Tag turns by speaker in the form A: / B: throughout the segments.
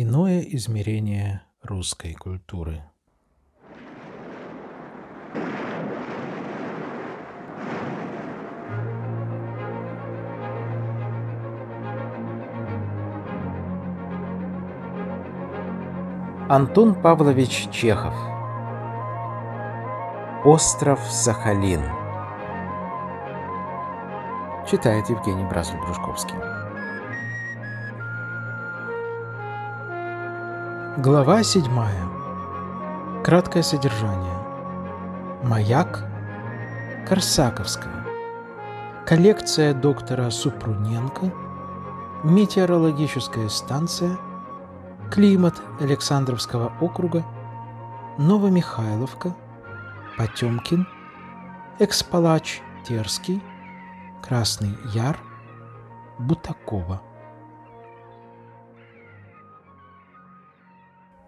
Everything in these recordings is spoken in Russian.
A: Иное измерение русской культуры. Антон Павлович Чехов Остров Сахалин Читает Евгений Бразов-Брюшковский Глава 7. Краткое содержание. Маяк. Корсаковская. Коллекция доктора Супруненко. Метеорологическая станция. Климат Александровского округа. Новомихайловка. Потемкин. Экспалач Терский. Красный Яр. Бутакова.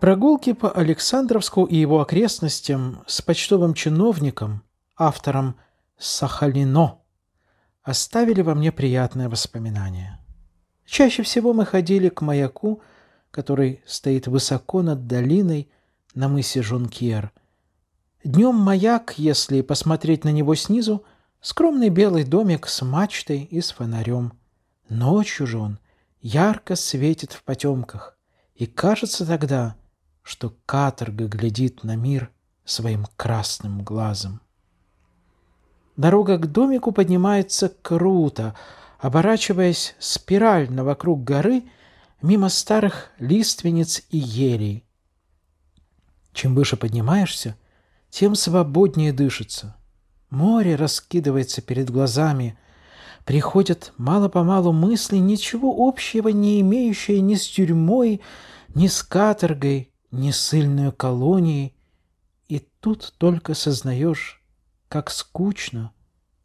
A: Прогулки по Александровску и его окрестностям с почтовым чиновником, автором Сахалино, оставили во мне приятное воспоминание. Чаще всего мы ходили к маяку, который стоит высоко над долиной на мысе Жункьер. Днем маяк, если посмотреть на него снизу, скромный белый домик с мачтой и с фонарем. Ночью же он ярко светит в потемках, и кажется тогда, что каторга глядит на мир своим красным глазом. Дорога к домику поднимается круто, оборачиваясь спирально вокруг горы, мимо старых лиственниц и елей. Чем выше поднимаешься, тем свободнее дышится. Море раскидывается перед глазами. Приходят мало-помалу мысли, ничего общего не имеющие ни с тюрьмой, ни с каторгой, несыльную колонией и тут только сознаешь, как скучно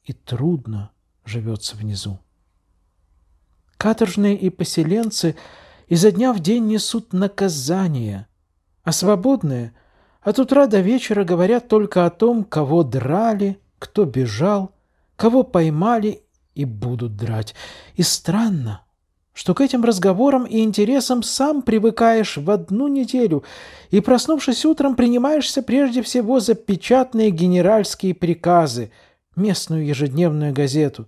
A: и трудно живется внизу. Каторжные и поселенцы изо дня в день несут наказание, а свободные от утра до вечера говорят только о том, кого драли, кто бежал, кого поймали и будут драть. И странно, что к этим разговорам и интересам сам привыкаешь в одну неделю, и, проснувшись утром, принимаешься прежде всего за печатные генеральские приказы, местную ежедневную газету.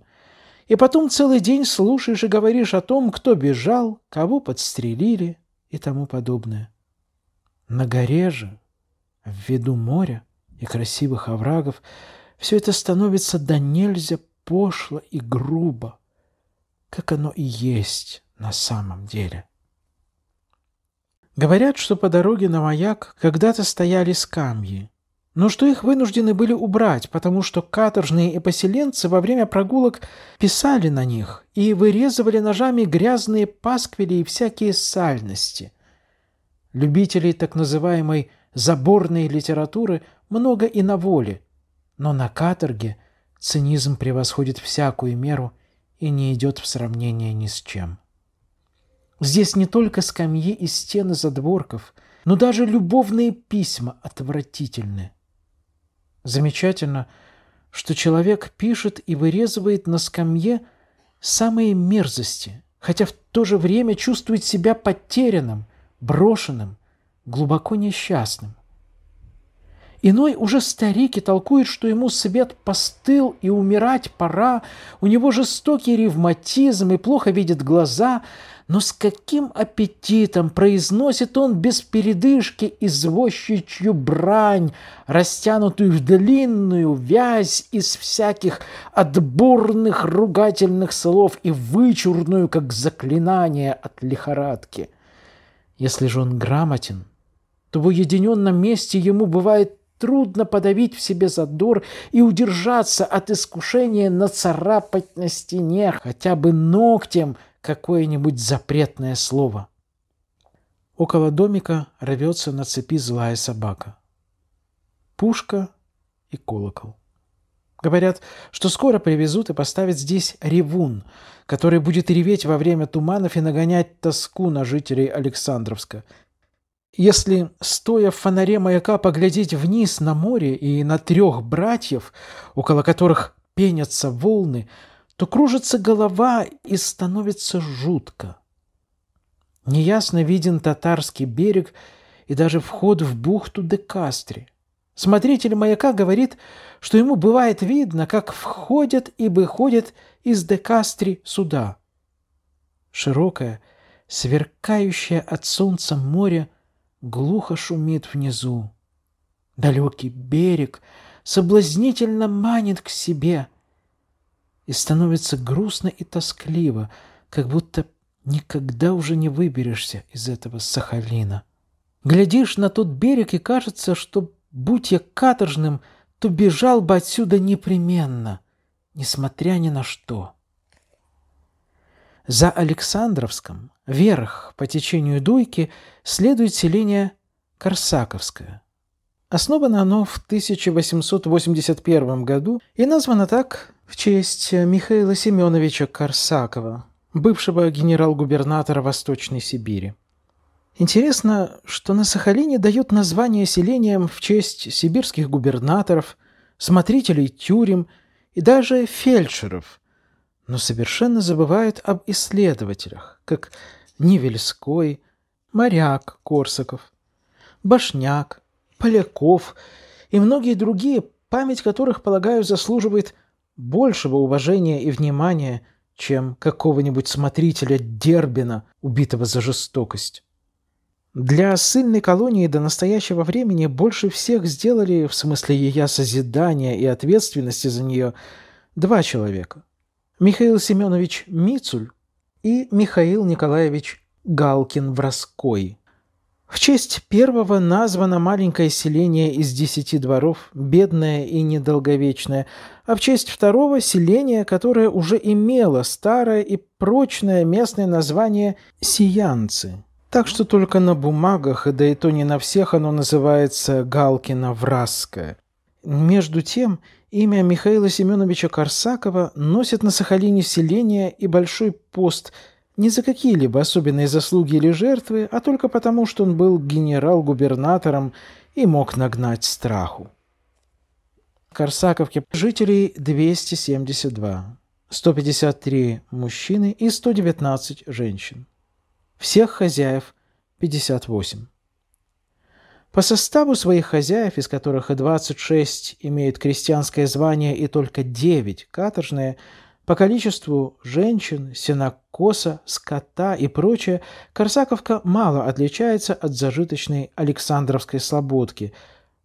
A: И потом целый день слушаешь и говоришь о том, кто бежал, кого подстрелили и тому подобное. На горе же, в виду моря и красивых оврагов, все это становится до нельзя пошло и грубо как оно и есть на самом деле. Говорят, что по дороге на маяк когда-то стояли скамьи, но что их вынуждены были убрать, потому что каторжные и поселенцы во время прогулок писали на них и вырезывали ножами грязные пасквили и всякие сальности. Любителей так называемой «заборной литературы» много и на воле, но на каторге цинизм превосходит всякую меру и не идет в сравнение ни с чем. Здесь не только скамьи и стены задворков, но даже любовные письма отвратительны. Замечательно, что человек пишет и вырезывает на скамье самые мерзости, хотя в то же время чувствует себя потерянным, брошенным, глубоко несчастным. Иной уже старик и толкует, что ему свет постыл и умирать пора, у него жестокий ревматизм и плохо видит глаза, но с каким аппетитом произносит он без передышки извозчичью брань, растянутую в длинную вязь из всяких отборных ругательных слов и вычурную, как заклинание от лихорадки. Если же он грамотен, то в уединенном месте ему бывает Трудно подавить в себе задор и удержаться от искушения нацарапать на стене хотя бы ногтем какое-нибудь запретное слово. Около домика рвется на цепи злая собака. Пушка и колокол. Говорят, что скоро привезут и поставят здесь ревун, который будет реветь во время туманов и нагонять тоску на жителей Александровска, если, стоя в фонаре маяка, поглядеть вниз на море и на трех братьев, около которых пенятся волны, то кружится голова и становится жутко. Неясно виден татарский берег и даже вход в бухту Декастри. Смотритель маяка говорит, что ему бывает видно, как входят и выходят из Декастри суда. Широкое, сверкающее от солнца море – глухо шумит внизу. Далекий берег соблазнительно манит к себе. И становится грустно и тоскливо, как будто никогда уже не выберешься из этого Сахалина. Глядишь на тот берег и кажется, что, будь я каторжным, то бежал бы отсюда непременно, несмотря ни на что. За Александровском, вверх по течению Дуйки, следует селение Корсаковское. Основано оно в 1881 году и названо так в честь Михаила Семеновича Корсакова, бывшего генерал-губернатора Восточной Сибири. Интересно, что на Сахалине дают название селениям в честь сибирских губернаторов, смотрителей тюрем и даже фельдшеров – но совершенно забывают об исследователях, как Невельской, Моряк Корсаков, Башняк, Поляков и многие другие, память которых, полагаю, заслуживает большего уважения и внимания, чем какого-нибудь смотрителя Дербина, убитого за жестокость. Для ссыльной колонии до настоящего времени больше всех сделали, в смысле ее созидания и ответственности за нее, два человека. Михаил Семенович Мицуль и Михаил Николаевич Галкин-Вроской. в В честь первого названо маленькое селение из десяти дворов, бедное и недолговечное, а в честь второго – селение, которое уже имело старое и прочное местное название «Сиянцы». Так что только на бумагах, да и то не на всех, оно называется «Галкино-Врасское». Между тем, имя Михаила Семеновича Корсакова носит на Сахалине селение и большой пост не за какие-либо особенные заслуги или жертвы, а только потому, что он был генерал-губернатором и мог нагнать страху. В жителей 272, 153 мужчины и 119 женщин. Всех хозяев 58. По составу своих хозяев, из которых 26 имеют крестьянское звание и только 9 – каторжные, по количеству женщин, сенокоса, скота и прочее, Корсаковка мало отличается от зажиточной Александровской слободки.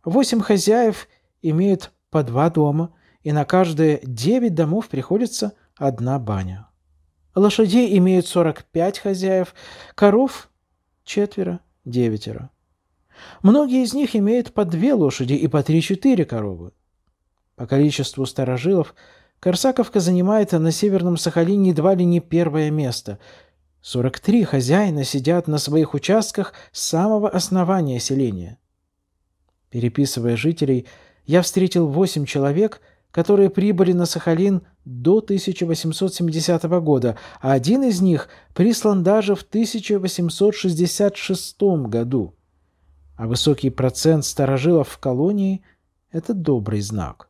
A: Восемь хозяев имеют по два дома, и на каждые девять домов приходится одна баня. Лошадей имеют 45 хозяев, коров – четверо, девятеро. Многие из них имеют по две лошади и по три-четыре коровы. По количеству старожилов Корсаковка занимает на Северном Сахалине едва ли не первое место. 43 хозяина сидят на своих участках с самого основания селения. Переписывая жителей, я встретил 8 человек, которые прибыли на Сахалин до 1870 года, а один из них прислан даже в 1866 году а высокий процент старожилов в колонии – это добрый знак.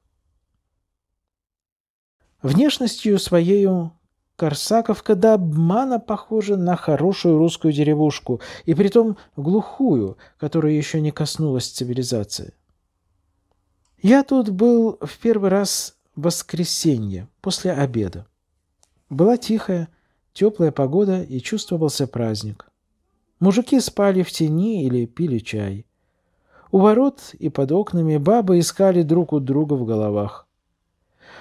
A: Внешностью своею Корсаковка до обмана похожа на хорошую русскую деревушку, и притом глухую, которая еще не коснулась цивилизации. Я тут был в первый раз в воскресенье, после обеда. Была тихая, теплая погода и чувствовался праздник. Мужики спали в тени или пили чай. У ворот и под окнами бабы искали друг у друга в головах.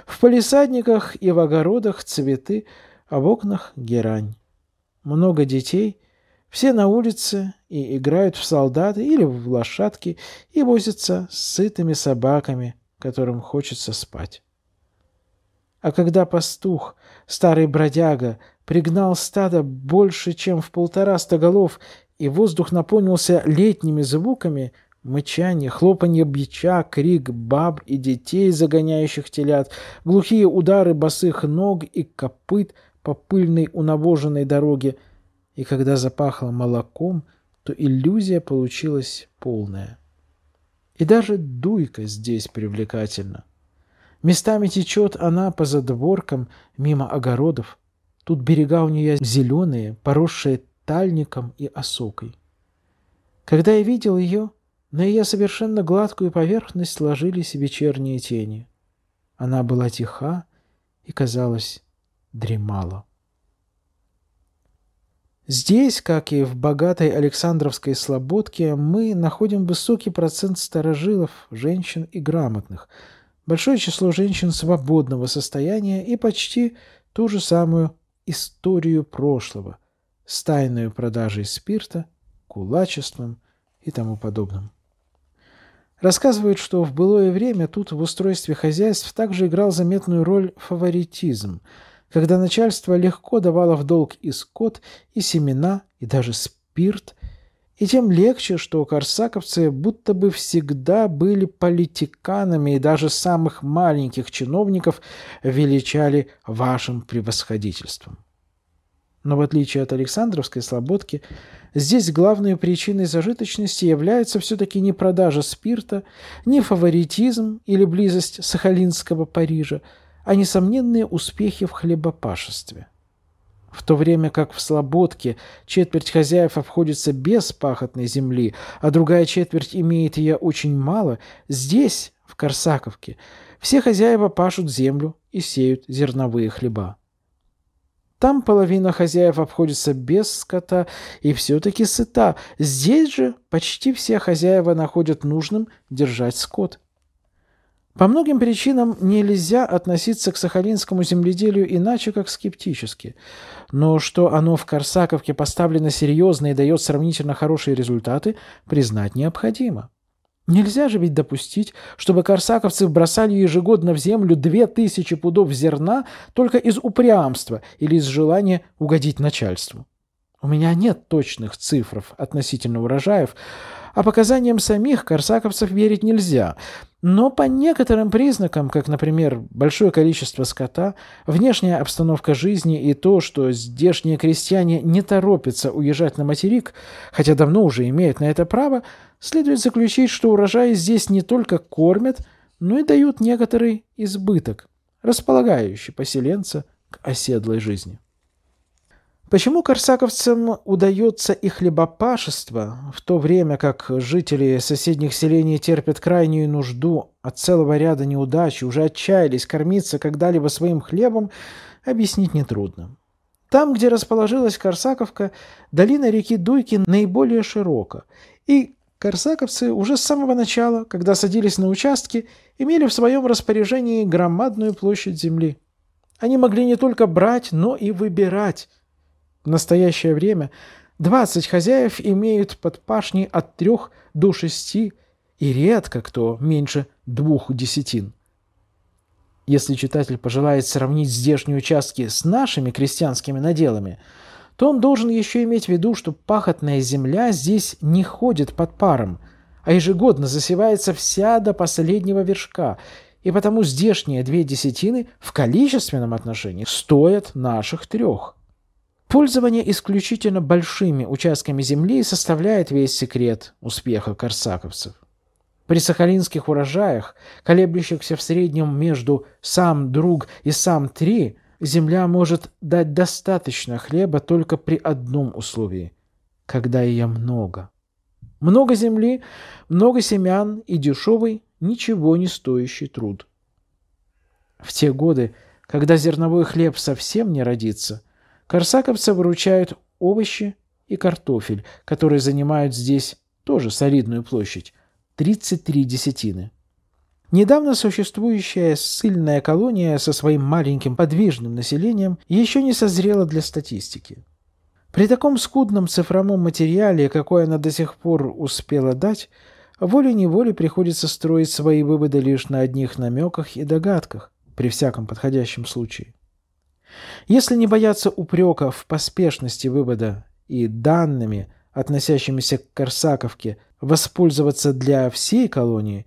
A: В полисадниках и в огородах цветы, а в окнах герань. Много детей, все на улице и играют в солдаты или в лошадки и возятся с сытыми собаками, которым хочется спать. А когда пастух, старый бродяга, пригнал стадо больше, чем в полтораста голов, и воздух наполнился летними звуками, мычание, хлопанье бича, крик баб и детей, загоняющих телят, глухие удары босых ног и копыт по пыльной унавоженной дороге. И когда запахло молоком, то иллюзия получилась полная. И даже дуйка здесь привлекательна. Местами течет она по задворкам, мимо огородов, Тут берега у нее зеленые, поросшие тальником и осокой. Когда я видел ее, на ее совершенно гладкую поверхность сложились вечерние тени. Она была тиха и, казалось, дремала. Здесь, как и в богатой Александровской слободке, мы находим высокий процент старожилов, женщин и грамотных, большое число женщин свободного состояния и почти ту же самую историю прошлого с тайной продажей спирта, кулачеством и тому подобным. Рассказывают, что в былое время тут в устройстве хозяйств также играл заметную роль фаворитизм, когда начальство легко давало в долг и скот, и семена, и даже спирт – и тем легче, что корсаковцы будто бы всегда были политиканами и даже самых маленьких чиновников величали вашим превосходительством. Но в отличие от Александровской слободки, здесь главной причиной зажиточности является все-таки не продажа спирта, не фаворитизм или близость сахалинского Парижа, а несомненные успехи в хлебопашестве. В то время как в Слободке четверть хозяев обходится без пахотной земли, а другая четверть имеет ее очень мало, здесь, в Корсаковке, все хозяева пашут землю и сеют зерновые хлеба. Там половина хозяев обходится без скота и все-таки сыта. Здесь же почти все хозяева находят нужным держать скот. По многим причинам нельзя относиться к сахалинскому земледелию иначе, как скептически. Но что оно в Корсаковке поставлено серьезно и дает сравнительно хорошие результаты, признать необходимо. Нельзя же ведь допустить, чтобы корсаковцы бросали ежегодно в землю две тысячи пудов зерна только из упрямства или из желания угодить начальству. У меня нет точных цифр относительно урожаев, а показаниям самих корсаковцев верить нельзя. Но по некоторым признакам, как, например, большое количество скота, внешняя обстановка жизни и то, что здешние крестьяне не торопятся уезжать на материк, хотя давно уже имеют на это право, следует заключить, что урожаи здесь не только кормят, но и дают некоторый избыток, располагающий поселенца к оседлой жизни. Почему корсаковцам удается их хлебопашество, в то время как жители соседних селений терпят крайнюю нужду от целого ряда неудач и уже отчаялись кормиться когда-либо своим хлебом, объяснить нетрудно. Там, где расположилась Корсаковка, долина реки Дуйки наиболее широка, и корсаковцы уже с самого начала, когда садились на участки, имели в своем распоряжении громадную площадь земли. Они могли не только брать, но и выбирать – в настоящее время 20 хозяев имеют под подпашни от 3 до 6 и редко кто меньше двух десятин. Если читатель пожелает сравнить здешние участки с нашими крестьянскими наделами, то он должен еще иметь в виду, что пахотная земля здесь не ходит под паром, а ежегодно засевается вся до последнего вершка, и потому здешние две десятины в количественном отношении стоят наших трех. Пользование исключительно большими участками земли составляет весь секрет успеха корсаковцев. При сахалинских урожаях, колеблющихся в среднем между сам друг и сам три, земля может дать достаточно хлеба только при одном условии – когда ее много. Много земли, много семян и дешевый, ничего не стоящий труд. В те годы, когда зерновой хлеб совсем не родится – Корсаковцы выручают овощи и картофель, которые занимают здесь тоже солидную площадь – 33 десятины. Недавно существующая ссыльная колония со своим маленьким подвижным населением еще не созрела для статистики. При таком скудном цифровом материале, какой она до сих пор успела дать, волей-неволей приходится строить свои выводы лишь на одних намеках и догадках, при всяком подходящем случае. Если не бояться упрека в поспешности вывода и данными, относящимися к Корсаковке, воспользоваться для всей колонии,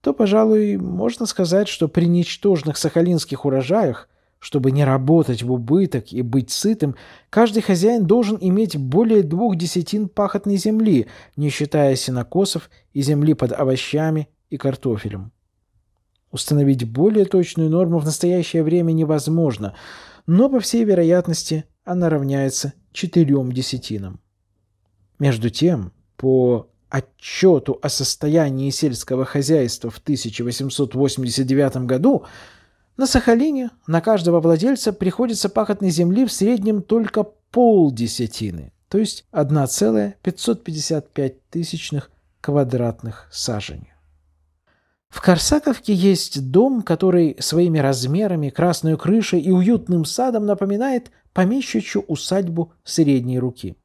A: то, пожалуй, можно сказать, что при ничтожных сахалинских урожаях, чтобы не работать в убыток и быть сытым, каждый хозяин должен иметь более двух десятин пахотной земли, не считая сенокосов и земли под овощами и картофелем. Установить более точную норму в настоящее время невозможно – но, по всей вероятности, она равняется четырем десятинам. Между тем, по отчету о состоянии сельского хозяйства в 1889 году на Сахалине на каждого владельца приходится пахотной земли в среднем только полдесятины, то есть 1,555 квадратных саженей. В Корсаковке есть дом, который своими размерами, красной крышей и уютным садом напоминает помещичью усадьбу средней руки.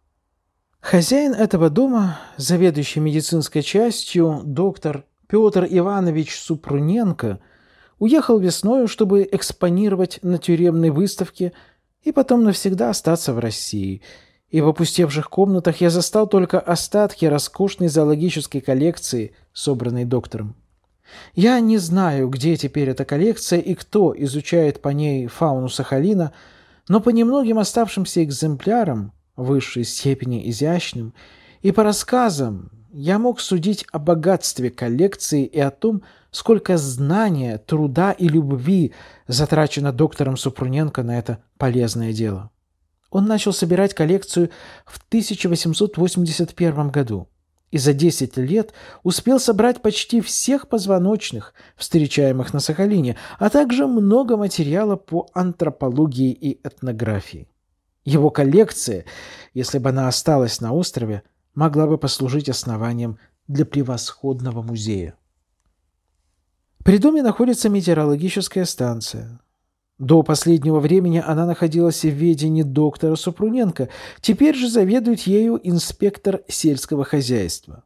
A: Хозяин этого дома, заведующий медицинской частью, доктор Петр Иванович Супруненко, уехал весною, чтобы экспонировать на тюремной выставке и потом навсегда остаться в России. И в опустевших комнатах я застал только остатки роскошной зоологической коллекции, собранной доктором. Я не знаю, где теперь эта коллекция и кто изучает по ней фауну Сахалина, но по немногим оставшимся экземплярам, высшей степени изящным, и по рассказам я мог судить о богатстве коллекции и о том, сколько знания, труда и любви затрачено доктором Супруненко на это полезное дело. Он начал собирать коллекцию в 1881 году и за 10 лет успел собрать почти всех позвоночных, встречаемых на Сахалине, а также много материала по антропологии и этнографии. Его коллекция, если бы она осталась на острове, могла бы послужить основанием для превосходного музея. При доме находится метеорологическая станция. До последнего времени она находилась в ведении доктора Супруненко, теперь же заведует ею инспектор сельского хозяйства.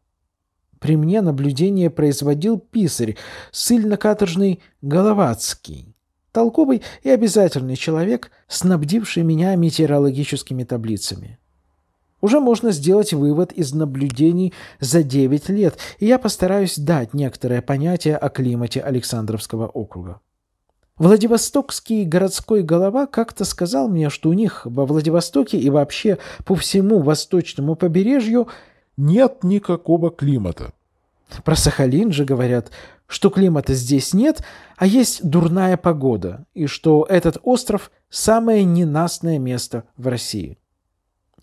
A: При мне наблюдение производил писарь, ссыльно-каторжный Головацкий, толковый и обязательный человек, снабдивший меня метеорологическими таблицами. Уже можно сделать вывод из наблюдений за 9 лет, и я постараюсь дать некоторое понятие о климате Александровского округа. Владивостокский городской голова как-то сказал мне, что у них во Владивостоке и вообще по всему восточному побережью нет никакого климата. Про Сахалин же говорят, что климата здесь нет, а есть дурная погода, и что этот остров – самое ненастное место в России.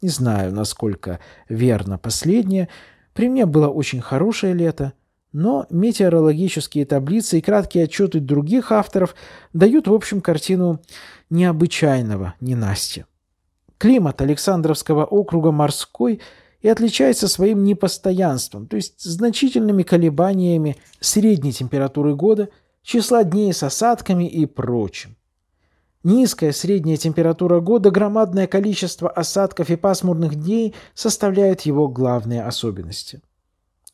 A: Не знаю, насколько верно последнее. При мне было очень хорошее лето – но метеорологические таблицы и краткие отчеты других авторов дают, в общем, картину необычайного ненастья. Климат Александровского округа морской и отличается своим непостоянством, то есть значительными колебаниями средней температуры года, числа дней с осадками и прочим. Низкая средняя температура года, громадное количество осадков и пасмурных дней составляют его главные особенности –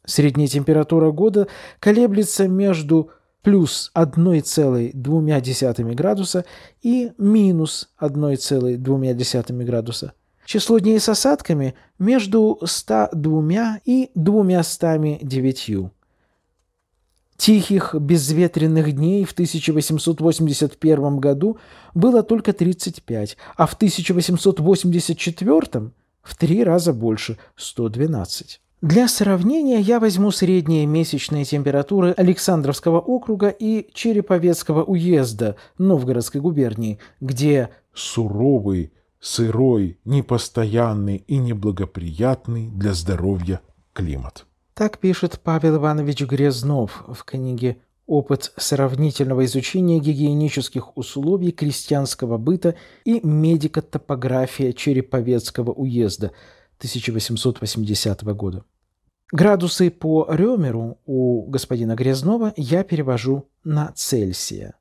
A: Средняя температура года колеблется между плюс 1,2 градуса и минус 1,2 градуса. Число дней с осадками между 102 и 209. Тихих безветренных дней в 1881 году было только 35, а в 1884 в три раза больше – 112. Для сравнения я возьму средние месячные температуры Александровского округа и Череповецкого уезда Новгородской губернии, где суровый, сырой, непостоянный и неблагоприятный для здоровья климат. Так пишет Павел Иванович Грязнов в книге «Опыт сравнительного изучения гигиенических условий крестьянского быта и медико-топография Череповецкого уезда», 1880 года. Градусы по Ремеру у господина Грязнова я перевожу на Цельсия.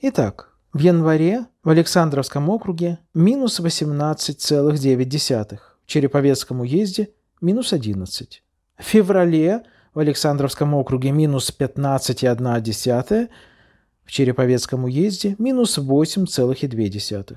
A: Итак, в январе в Александровском округе минус 18,9, в Череповецком уезде минус 11. В феврале в Александровском округе минус 15,1, в Череповецком уезде минус 8,2.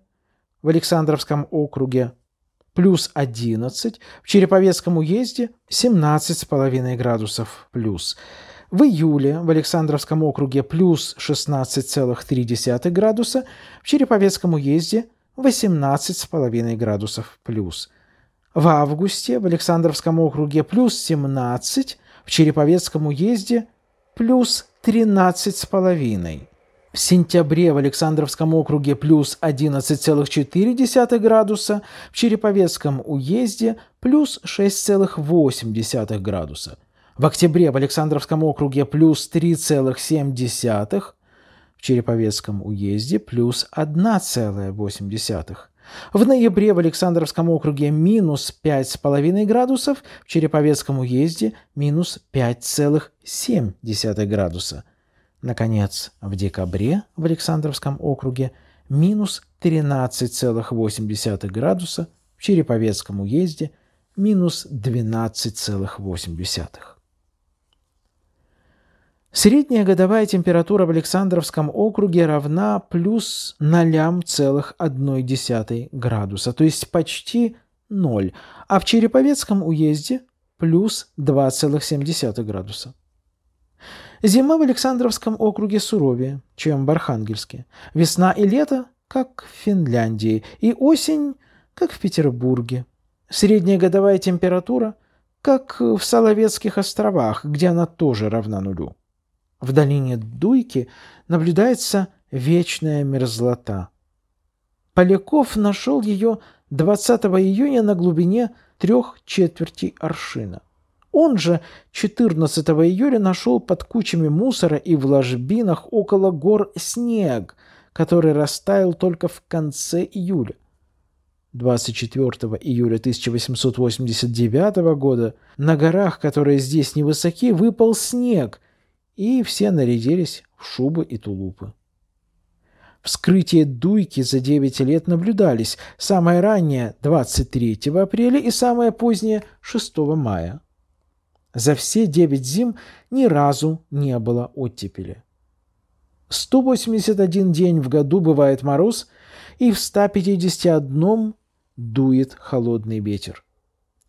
A: в Александровском округе плюс 11, в Череповецком уезде 17,5 градусов плюс. В июле в Александровском округе плюс 16,3 градуса, в Череповецком уезде 18,5 градусов плюс. В августе в Александровском округе плюс 17, в Череповецком уезде плюс 13,5 в сентябре в Александровском округе плюс 11,4 градуса, в Череповецком уезде плюс 6,8 градуса, в октябре в Александровском округе плюс 3,7, в Череповецком уезде плюс 1,8, в ноябре в Александровском округе минус 5,5 градусов, в Череповецком уезде минус 5,7 градуса – Наконец, в декабре в Александровском округе минус 13,8 градуса, в Череповецком уезде минус 12,8. Средняя годовая температура в Александровском округе равна плюс 0,1 градуса, то есть почти 0, а в Череповецком уезде плюс 2,7 градуса. Зима в Александровском округе суровее, чем в Архангельске. Весна и лето, как в Финляндии, и осень, как в Петербурге. Средняя годовая температура, как в Соловецких островах, где она тоже равна нулю. В долине Дуйки наблюдается вечная мерзлота. Поляков нашел ее 20 июня на глубине трех четвертей аршина. Он же 14 июля нашел под кучами мусора и в ложбинах около гор снег, который растаял только в конце июля. 24 июля 1889 года на горах, которые здесь невысоки, выпал снег, и все нарядились в шубы и тулупы. Вскрытие дуйки за 9 лет наблюдались, самое раннее 23 апреля и самое позднее 6 мая. За все девять зим ни разу не было оттепели. 181 день в году бывает мороз, и в 151 дует холодный ветер.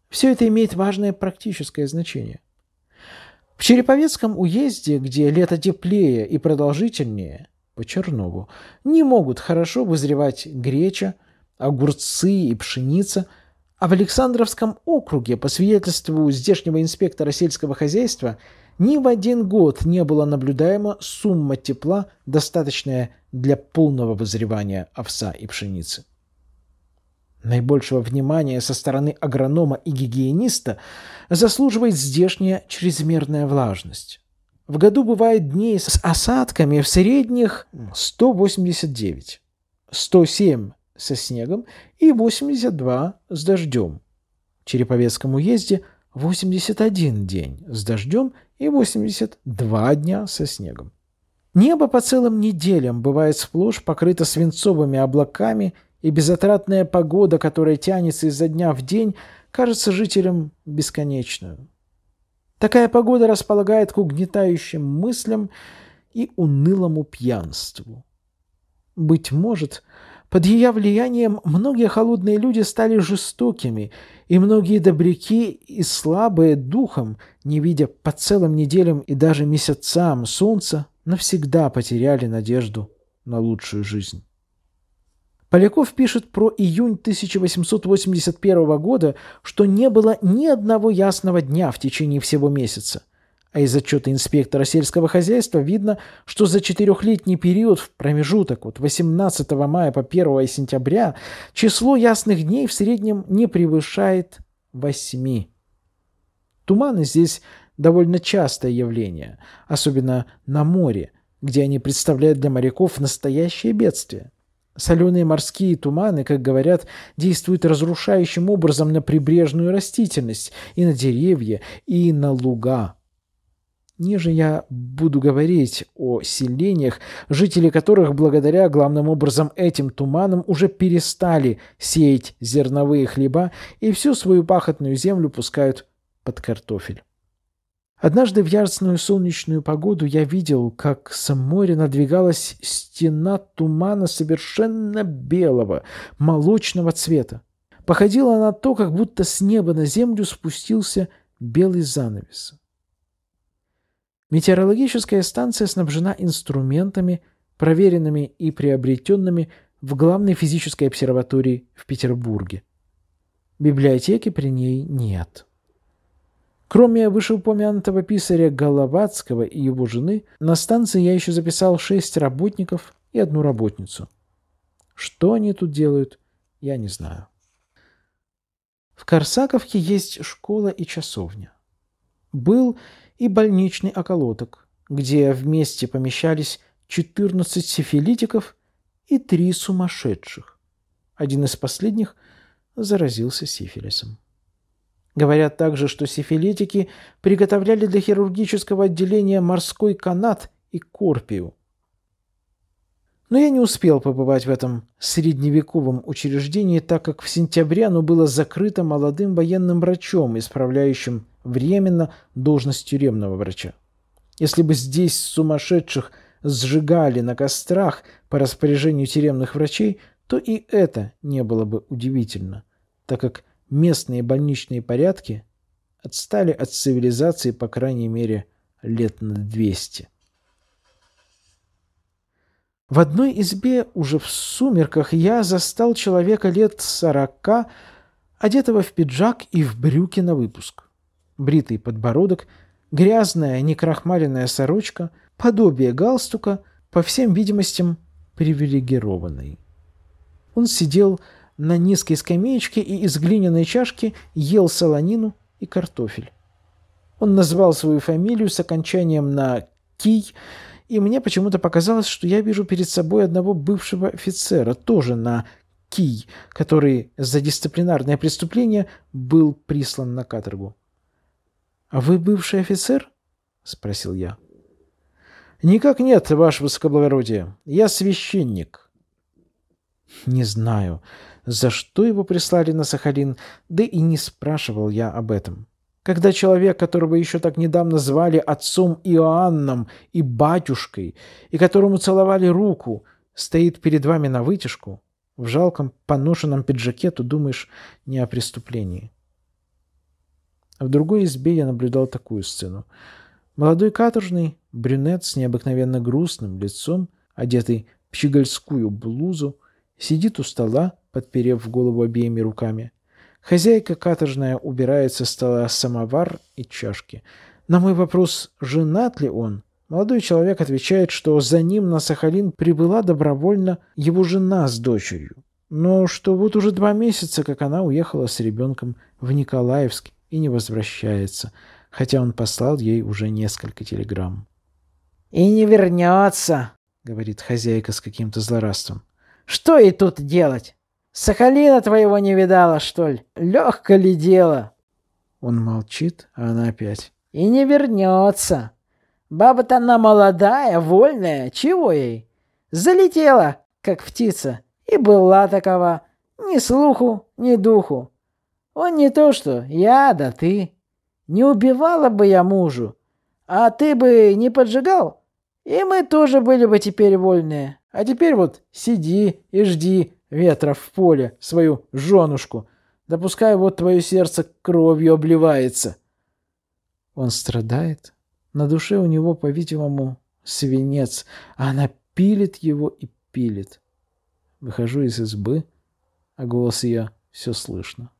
A: Все это имеет важное практическое значение. В Череповецком уезде, где лето теплее и продолжительнее, по Чернову, не могут хорошо вызревать греча, огурцы и пшеница – а в Александровском округе, по свидетельству здешнего инспектора сельского хозяйства, ни в один год не было наблюдаема сумма тепла, достаточная для полного вызревания овса и пшеницы. Наибольшего внимания со стороны агронома и гигиениста заслуживает здешняя чрезмерная влажность. В году бывает дней с осадками в средних 189, 107 со снегом и 82 с дождем. В Череповецком уезде 81 день с дождем и 82 дня со снегом. Небо по целым неделям бывает сплошь покрыто свинцовыми облаками, и безотратная погода, которая тянется изо дня в день, кажется жителям бесконечную. Такая погода располагает к угнетающим мыслям и унылому пьянству. Быть может, под ее влиянием многие холодные люди стали жестокими, и многие добряки и слабые духом, не видя по целым неделям и даже месяцам солнца, навсегда потеряли надежду на лучшую жизнь. Поляков пишет про июнь 1881 года, что не было ни одного ясного дня в течение всего месяца – а из отчета инспектора сельского хозяйства видно, что за четырехлетний период в промежуток от 18 мая по 1 сентября число ясных дней в среднем не превышает 8. Туманы здесь довольно частое явление, особенно на море, где они представляют для моряков настоящее бедствие. Соленые морские туманы, как говорят, действуют разрушающим образом на прибрежную растительность, и на деревья, и на луга. Ниже я буду говорить о селениях, жители которых благодаря главным образом этим туманам уже перестали сеять зерновые хлеба и всю свою пахотную землю пускают под картофель. Однажды в яростную солнечную погоду я видел, как с моря надвигалась стена тумана совершенно белого, молочного цвета. Походила на то, как будто с неба на землю спустился белый занавес. Метеорологическая станция снабжена инструментами, проверенными и приобретенными в главной физической обсерватории в Петербурге. Библиотеки при ней нет. Кроме вышеупомянутого писаря Головацкого и его жены, на станции я еще записал шесть работников и одну работницу. Что они тут делают, я не знаю. В Корсаковке есть школа и часовня. Был и больничный околоток, где вместе помещались 14 сифилитиков и три сумасшедших. Один из последних заразился сифилисом. Говорят также, что сифилитики приготовляли для хирургического отделения морской канат и корпию. Но я не успел побывать в этом средневековом учреждении, так как в сентябре оно было закрыто молодым военным врачом, исправляющим временно должность тюремного врача. Если бы здесь сумасшедших сжигали на кострах по распоряжению тюремных врачей, то и это не было бы удивительно, так как местные больничные порядки отстали от цивилизации по крайней мере лет на 200. В одной избе уже в сумерках я застал человека лет сорока, одетого в пиджак и в брюки на выпуск бритый подбородок, грязная некрахмаленная сорочка, подобие галстука, по всем видимостям, привилегированный. Он сидел на низкой скамеечке и из глиняной чашки ел солонину и картофель. Он назвал свою фамилию с окончанием на «кий», и мне почему-то показалось, что я вижу перед собой одного бывшего офицера, тоже на «кий», который за дисциплинарное преступление был прислан на каторгу. А «Вы бывший офицер?» — спросил я. «Никак нет, ваше высокоблагородие. Я священник». «Не знаю, за что его прислали на Сахалин, да и не спрашивал я об этом. Когда человек, которого еще так недавно звали отцом Иоанном и батюшкой, и которому целовали руку, стоит перед вами на вытяжку, в жалком поношенном пиджаке, то думаешь не о преступлении». А в другой избе я наблюдал такую сцену. Молодой каторжный, брюнет с необыкновенно грустным лицом, одетый в щегольскую блузу, сидит у стола, подперев голову обеими руками. Хозяйка каторжная убирает со стола самовар и чашки. На мой вопрос, женат ли он, молодой человек отвечает, что за ним на Сахалин прибыла добровольно его жена с дочерью, но что вот уже два месяца, как она уехала с ребенком в Николаевский и не возвращается, хотя он послал ей уже несколько телеграмм. «И не вернется», — говорит хозяйка с каким-то злорадством. «Что ей тут делать? Сахалина твоего не видала, что ли? Легко ли дело?» Он молчит, а она опять. «И не вернется. Баба-то она молодая, вольная, чего ей? Залетела, как птица, и была такова. Ни слуху, ни духу. Он не то что я, да ты. Не убивала бы я мужу, а ты бы не поджигал, и мы тоже были бы теперь вольные. А теперь вот сиди и жди ветра в поле, свою женушку, да вот твое сердце кровью обливается. Он страдает. На душе у него, по-видимому, свинец, а она пилит его и пилит. Выхожу из избы, а голос ее все слышно.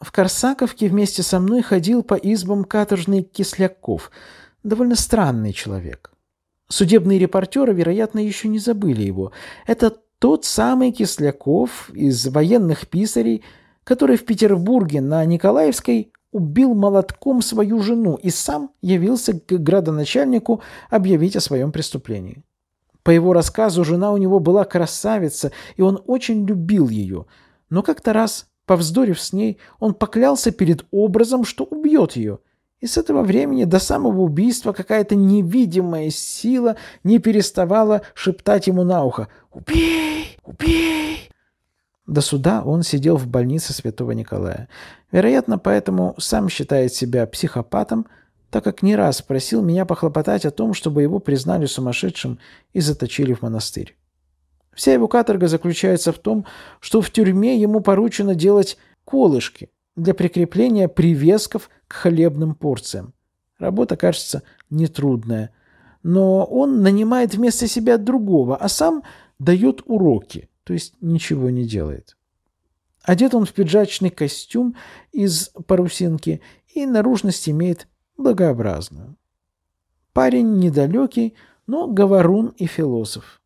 A: В Корсаковке вместе со мной ходил по избам каторжный Кисляков, довольно странный человек. Судебные репортеры, вероятно, еще не забыли его. Это тот самый Кисляков из военных писарей, который в Петербурге на Николаевской убил молотком свою жену и сам явился к градоначальнику объявить о своем преступлении. По его рассказу, жена у него была красавица, и он очень любил ее. Но как-то раз Повздорив с ней, он поклялся перед образом, что убьет ее. И с этого времени до самого убийства какая-то невидимая сила не переставала шептать ему на ухо «Убей! Убей!». До суда он сидел в больнице Святого Николая. Вероятно, поэтому сам считает себя психопатом, так как не раз просил меня похлопотать о том, чтобы его признали сумасшедшим и заточили в монастырь. Вся его каторга заключается в том, что в тюрьме ему поручено делать колышки для прикрепления привесков к хлебным порциям. Работа кажется нетрудная. Но он нанимает вместо себя другого, а сам дает уроки, то есть ничего не делает. Одет он в пиджачный костюм из парусинки и наружность имеет благообразную. Парень недалекий, но говорун и философ.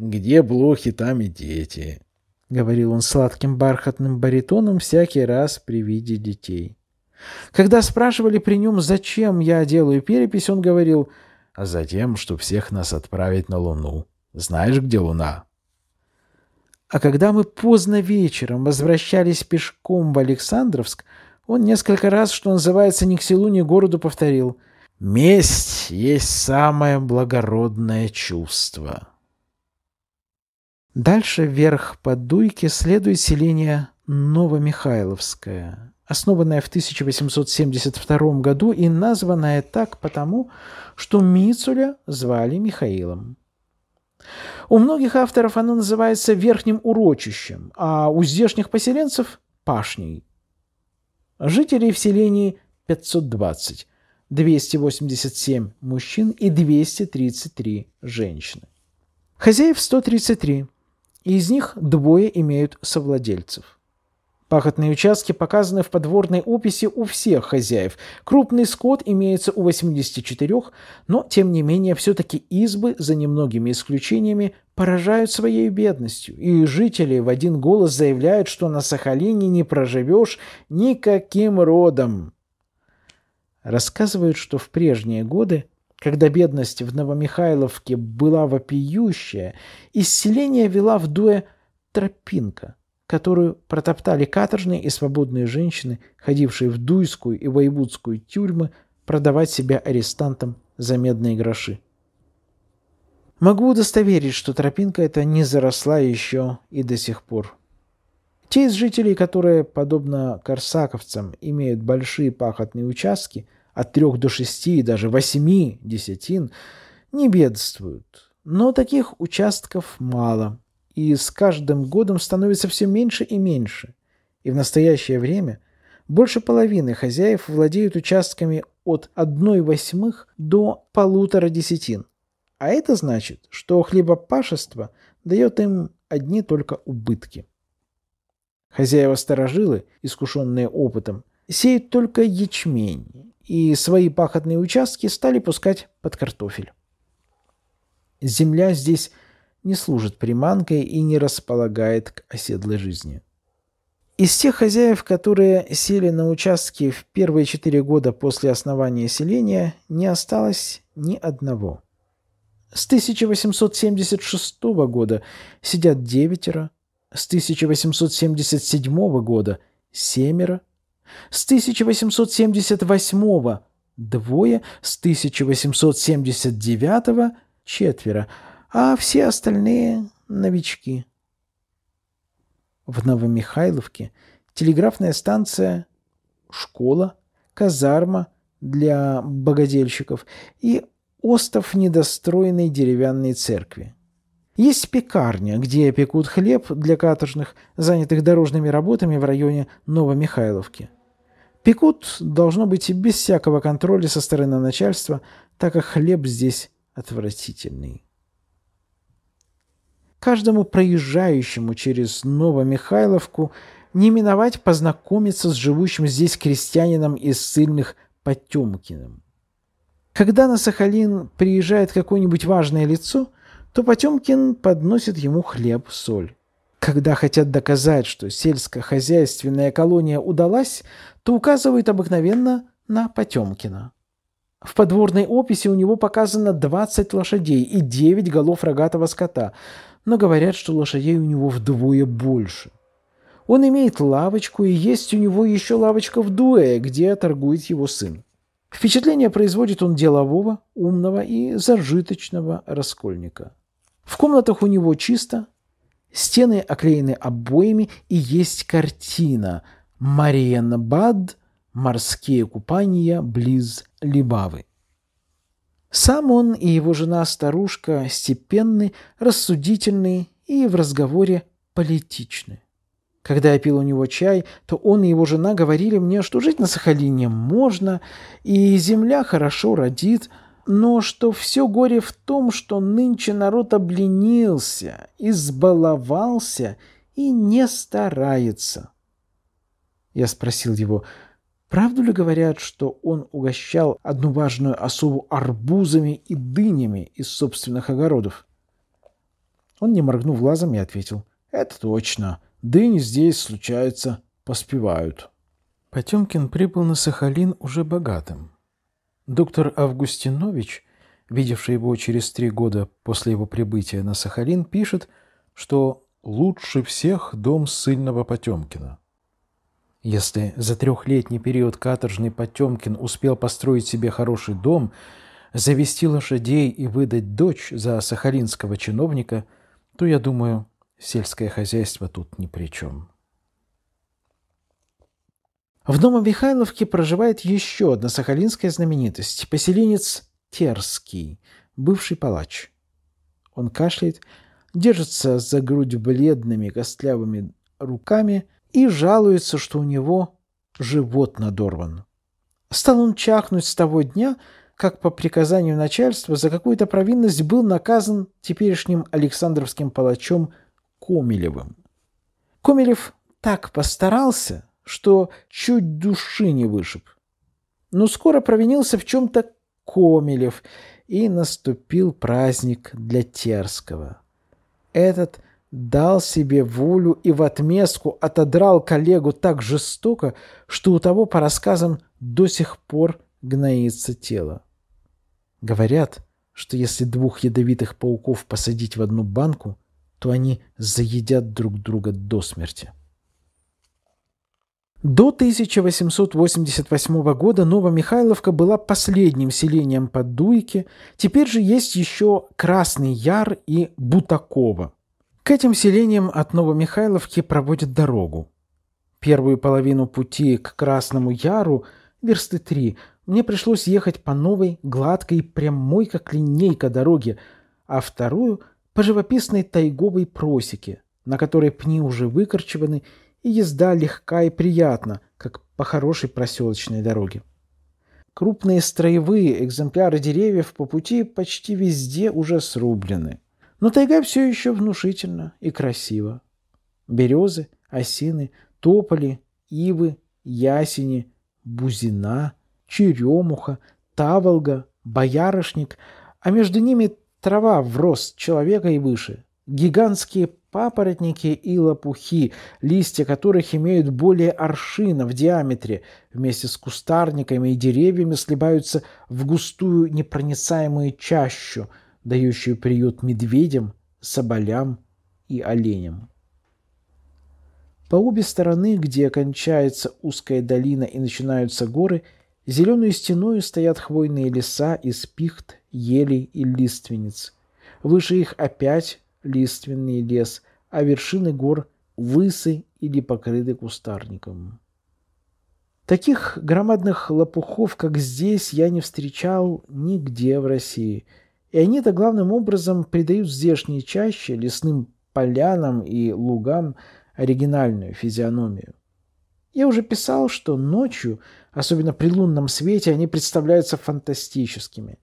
A: Где блохи, там и дети», — говорил он сладким бархатным баритоном всякий раз при виде детей. Когда спрашивали при нем, зачем я делаю перепись, он говорил, «А затем, что всех нас отправить на Луну. Знаешь, где Луна?» А когда мы поздно вечером возвращались пешком в Александровск, он несколько раз, что называется, ни к селу, ни к городу повторил, «Месть есть самое благородное чувство». Дальше вверх по Дуйке следует селение Новомихайловское, основанное в 1872 году и названное так потому, что Мицуля звали Михаилом. У многих авторов оно называется Верхним Урочищем, а у здешних поселенцев – Пашней. Жителей в селении 520, 287 мужчин и 233 женщины. Хозяев 133, из них двое имеют совладельцев. Пахотные участки показаны в подворной описи у всех хозяев. Крупный скот имеется у 84, но, тем не менее, все-таки избы, за немногими исключениями, поражают своей бедностью, и жители в один голос заявляют, что на Сахалине не проживешь никаким родом. Рассказывают, что в прежние годы когда бедность в Новомихайловке была вопиющая, из вела в дуэ тропинка, которую протоптали каторжные и свободные женщины, ходившие в дуйскую и воевудскую тюрьмы, продавать себя арестантам за медные гроши. Могу удостоверить, что тропинка эта не заросла еще и до сих пор. Те из жителей, которые, подобно корсаковцам, имеют большие пахотные участки – от трех до шести и даже восьми десятин, не бедствуют. Но таких участков мало, и с каждым годом становится все меньше и меньше. И в настоящее время больше половины хозяев владеют участками от 1 восьмых до полутора десятин. А это значит, что хлебопашество дает им одни только убытки. Хозяева-старожилы, искушенные опытом, сеют только ячмень, и свои пахотные участки стали пускать под картофель. Земля здесь не служит приманкой и не располагает к оседлой жизни. Из тех хозяев, которые сели на участки в первые четыре года после основания селения, не осталось ни одного. С 1876 года сидят девятеро, с 1877 года – семеро – с 1878 двое, с 1879 четверо, а все остальные новички. В Новомихайловке телеграфная станция, школа, казарма для богадельщиков и остов недостроенной деревянной церкви. Есть пекарня, где пекут хлеб для каторжных, занятых дорожными работами в районе Новомихайловки. Пекут, должно быть, и без всякого контроля со стороны начальства, так как хлеб здесь отвратительный. Каждому проезжающему через Новомихайловку не миновать познакомиться с живущим здесь крестьянином из сильных Потемкиным. Когда на Сахалин приезжает какое-нибудь важное лицо, то Потемкин подносит ему хлеб, соль. Когда хотят доказать, что сельскохозяйственная колония удалась, то указывает обыкновенно на Потемкина. В подворной описи у него показано 20 лошадей и 9 голов рогатого скота, но говорят, что лошадей у него вдвое больше. Он имеет лавочку, и есть у него еще лавочка в Дуэ, где торгует его сын. Впечатление производит он делового, умного и зажиточного раскольника. В комнатах у него чисто, стены оклеены обоями, и есть картина – Мариенбад, морские купания близ Либавы. Сам он и его жена-старушка степенны, рассудительны и в разговоре политичны. Когда я пил у него чай, то он и его жена говорили мне, что жить на Сахалине можно, и земля хорошо родит, но что все горе в том, что нынче народ обленился, избаловался и не старается. Я спросил его, правду ли говорят, что он угощал одну важную особу арбузами и дынями из собственных огородов? Он, не моргнул глазом, и ответил, «Это точно. Дыни здесь, случается, поспевают». Потемкин прибыл на Сахалин уже богатым. Доктор Августинович, видевший его через три года после его прибытия на Сахалин, пишет, что «лучше всех дом сыльного Потемкина». Если за трехлетний период каторжный Потемкин успел построить себе хороший дом, завести лошадей и выдать дочь за сахалинского чиновника, то, я думаю, сельское хозяйство тут ни при чем. В доме Михайловки проживает еще одна сахалинская знаменитость – поселенец Терский, бывший палач. Он кашляет, держится за грудь бледными костлявыми руками – и жалуется, что у него живот надорван. Стал он чахнуть с того дня, как по приказанию начальства за какую-то провинность был наказан теперешним Александровским палачом Комелевым. Комелев так постарался, что чуть души не вышиб. Но скоро провинился в чем-то Комелев, и наступил праздник для Терского. Этот – дал себе волю и в отместку отодрал коллегу так жестоко, что у того, по рассказам, до сих пор гноится тело. Говорят, что если двух ядовитых пауков посадить в одну банку, то они заедят друг друга до смерти. До 1888 года Новомихайловка была последним селением под Дуйки, теперь же есть еще Красный Яр и Бутакова – к этим селениям от Новомихайловки проводят дорогу. Первую половину пути к Красному Яру, версты три, мне пришлось ехать по новой, гладкой, прямой, как линейка дороге, а вторую — по живописной тайговой просеке, на которой пни уже выкорчеваны, и езда легка и приятна, как по хорошей проселочной дороге. Крупные строевые экземпляры деревьев по пути почти везде уже срублены. Но тайга все еще внушительна и красива. Березы, осины, тополи, ивы, ясени, бузина, черемуха, таволга, боярышник, а между ними трава в рост человека и выше, гигантские папоротники и лопухи, листья которых имеют более аршина в диаметре, вместе с кустарниками и деревьями сливаются в густую непроницаемую чащу – дающую приют медведям, соболям и оленям. По обе стороны, где кончается узкая долина и начинаются горы, зеленую стеною стоят хвойные леса из пихт, елей и лиственниц. Выше их опять лиственный лес, а вершины гор высы или покрыты кустарником. Таких громадных лопухов, как здесь, я не встречал нигде в России – и они это главным образом придают здешней чаще, лесным полянам и лугам оригинальную физиономию. Я уже писал, что ночью, особенно при лунном свете, они представляются фантастическими.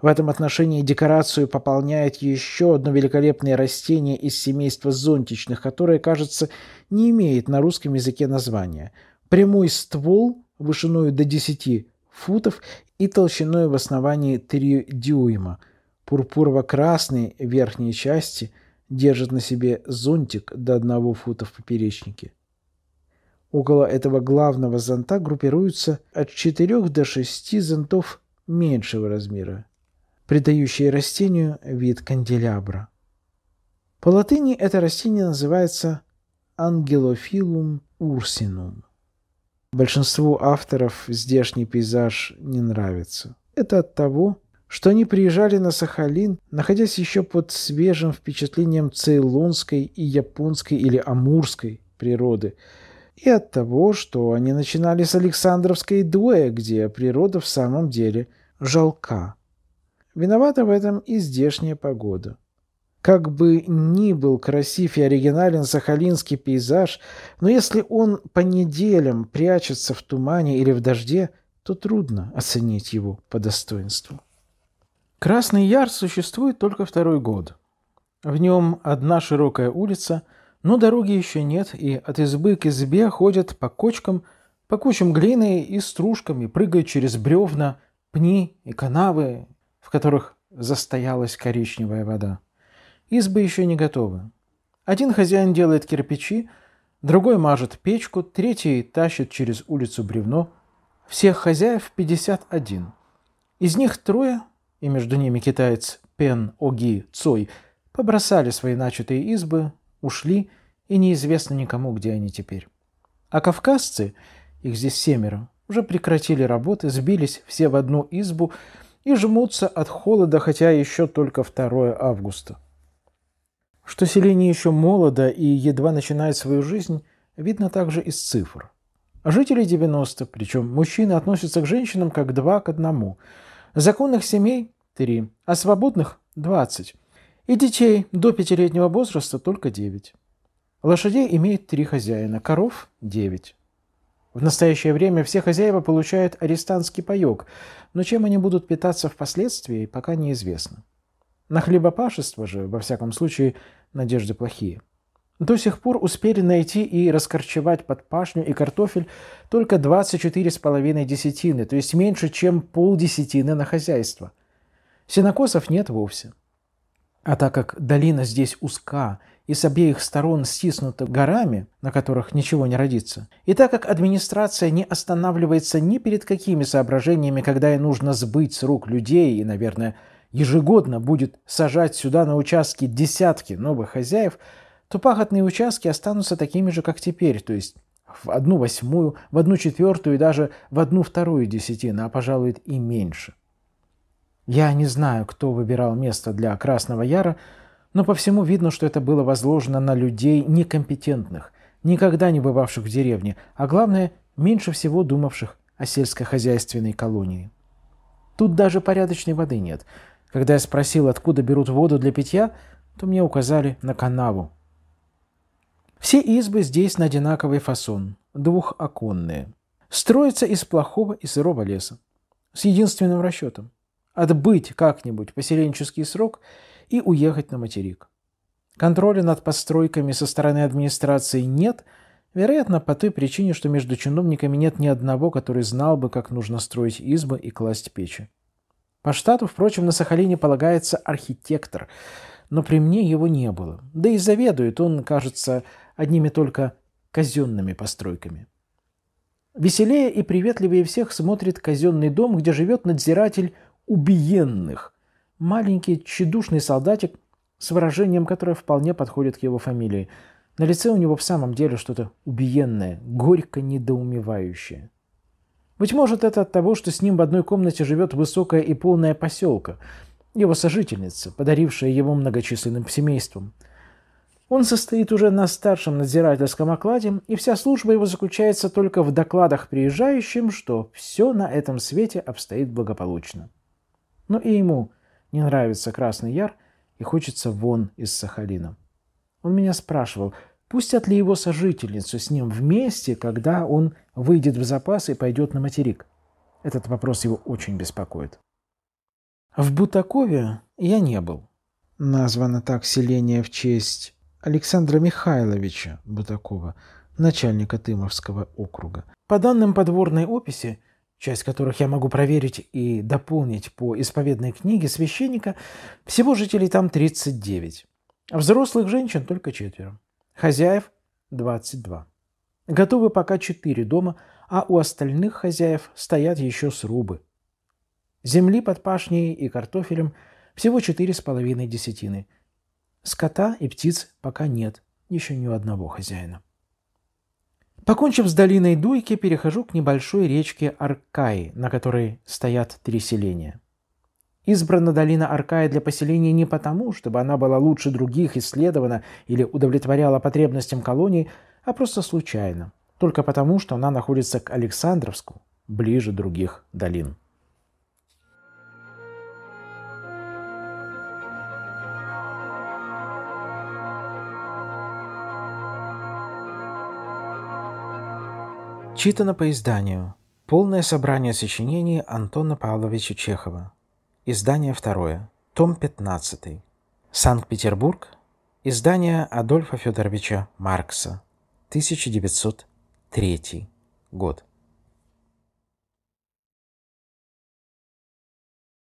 A: В этом отношении декорацию пополняет еще одно великолепное растение из семейства зонтичных, которое, кажется, не имеет на русском языке названия. Прямой ствол вышиною до 10 футов и толщиной в основании 3 дюйма – Пурпурово-красные верхние части держат на себе зонтик до одного фута в поперечнике. Около этого главного зонта группируются от 4 до 6 зонтов меньшего размера, придающие растению вид канделябра. По латыни это растение называется ангелофилум урсинум. Большинству авторов здешний пейзаж не нравится. Это от того, что они приезжали на Сахалин, находясь еще под свежим впечатлением цейлонской и японской или амурской природы, и от того, что они начинали с Александровской дуэ, где природа в самом деле жалка. Виновата в этом и здешняя погода. Как бы ни был красив и оригинален сахалинский пейзаж, но если он по неделям прячется в тумане или в дожде, то трудно оценить его по достоинству. Красный Яр существует только второй год. В нем одна широкая улица, но дороги еще нет, и от избы к избе ходят по кочкам, по кучам глины и стружками, прыгают через бревна, пни и канавы, в которых застоялась коричневая вода. Избы еще не готовы. Один хозяин делает кирпичи, другой мажет печку, третий тащит через улицу бревно. Всех хозяев 51. Из них трое и между ними китаец Пен Оги Цой, побросали свои начатые избы, ушли, и неизвестно никому, где они теперь. А кавказцы, их здесь семеро, уже прекратили работы, сбились все в одну избу и жмутся от холода, хотя еще только 2 августа. Что селение еще молодо и едва начинает свою жизнь, видно также из цифр. Жители 90, причем мужчины относятся к женщинам как два к одному – законных семей – 3, а свободных – 20, и детей до пятилетнего возраста только 9. Лошадей имеет 3 хозяина, коров – 9. В настоящее время все хозяева получают арестантский паёк, но чем они будут питаться впоследствии, пока неизвестно. На хлебопашество же, во всяком случае, надежды плохие – до сих пор успели найти и раскорчевать под пашню и картофель только 24,5 десятины, то есть меньше, чем полдесятины на хозяйство. Сенокосов нет вовсе. А так как долина здесь узка и с обеих сторон стиснута горами, на которых ничего не родится, и так как администрация не останавливается ни перед какими соображениями, когда ей нужно сбыть с рук людей и, наверное, ежегодно будет сажать сюда на участки десятки новых хозяев – то пахотные участки останутся такими же, как теперь, то есть в одну восьмую, в одну четвертую и даже в одну вторую десятину, а, пожалуй, и меньше. Я не знаю, кто выбирал место для Красного Яра, но по всему видно, что это было возложено на людей некомпетентных, никогда не бывавших в деревне, а главное, меньше всего думавших о сельскохозяйственной колонии. Тут даже порядочной воды нет. Когда я спросил, откуда берут воду для питья, то мне указали на канаву, все избы здесь на одинаковый фасон, двухоконные. Строятся из плохого и сырого леса. С единственным расчетом – отбыть как-нибудь поселенческий срок и уехать на материк. Контроля над постройками со стороны администрации нет, вероятно, по той причине, что между чиновниками нет ни одного, который знал бы, как нужно строить избы и класть печи. По штату, впрочем, на Сахалине полагается архитектор, но при мне его не было. Да и заведует он, кажется, одними только казенными постройками. Веселее и приветливее всех смотрит казенный дом, где живет надзиратель убиенных, маленький тщедушный солдатик с выражением, которое вполне подходит к его фамилии. На лице у него в самом деле что-то убиенное, горько недоумевающее. Быть может, это от того, что с ним в одной комнате живет высокая и полная поселка, его сожительница, подарившая его многочисленным семейством – он состоит уже на старшем надзирательском окладе, и вся служба его заключается только в докладах приезжающим, что все на этом свете обстоит благополучно. Но и ему не нравится Красный Яр и хочется вон из Сахалина. Он меня спрашивал, пустят ли его сожительницу с ним вместе, когда он выйдет в запас и пойдет на материк. Этот вопрос его очень беспокоит. В Бутакове я не был. Названо так селение в честь Александра Михайловича Бутакова, начальника Тымовского округа. По данным подворной описи, часть которых я могу проверить и дополнить по исповедной книге священника, всего жителей там 39. А взрослых женщин только четверо. Хозяев 22. Готовы пока четыре дома, а у остальных хозяев стоят еще срубы. Земли под пашней и картофелем всего четыре с половиной десятины – Скота и птиц пока нет, еще ни у одного хозяина. Покончив с долиной Дуйки, перехожу к небольшой речке Аркаи, на которой стоят три селения. Избрана долина Аркая для поселения не потому, чтобы она была лучше других, исследована или удовлетворяла потребностям колоний, а просто случайно, только потому, что она находится к Александровску, ближе других долин. Читано по изданию. Полное собрание сочинений Антона Павловича Чехова. Издание второе. Том 15. Санкт-Петербург. Издание Адольфа Федоровича Маркса. 1903 год.